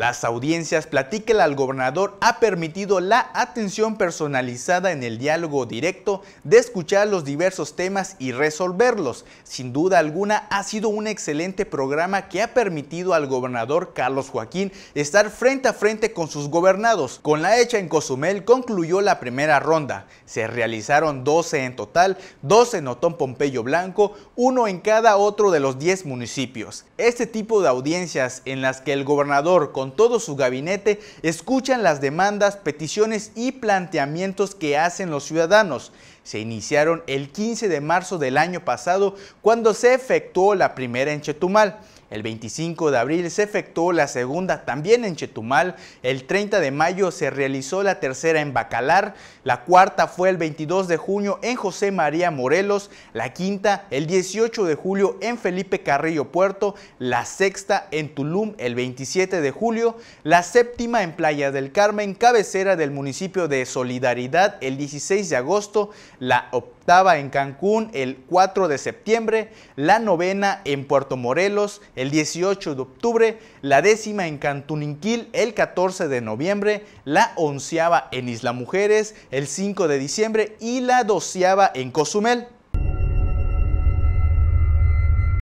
las audiencias, platíquela al gobernador ha permitido la atención personalizada en el diálogo directo de escuchar los diversos temas y resolverlos. Sin duda alguna ha sido un excelente programa que ha permitido al gobernador Carlos Joaquín estar frente a frente con sus gobernados. Con la hecha en Cozumel concluyó la primera ronda. Se realizaron 12 en total, 12 en Otón Pompeyo Blanco, uno en cada otro de los 10 municipios. Este tipo de audiencias en las que el gobernador con todo su gabinete escuchan las demandas, peticiones y planteamientos que hacen los ciudadanos se iniciaron el 15 de marzo del año pasado cuando se efectuó la primera en Chetumal. El 25 de abril se efectuó la segunda también en Chetumal, el 30 de mayo se realizó la tercera en Bacalar, la cuarta fue el 22 de junio en José María Morelos, la quinta el 18 de julio en Felipe Carrillo Puerto, la sexta en Tulum el 27 de julio, la séptima en Playa del Carmen, cabecera del municipio de Solidaridad el 16 de agosto, la octava en Cancún el 4 de septiembre, la novena en Puerto Morelos el 18 de octubre, la décima en Cantuninquil el 14 de noviembre, la onceava en Isla Mujeres el 5 de diciembre y la doceava en Cozumel.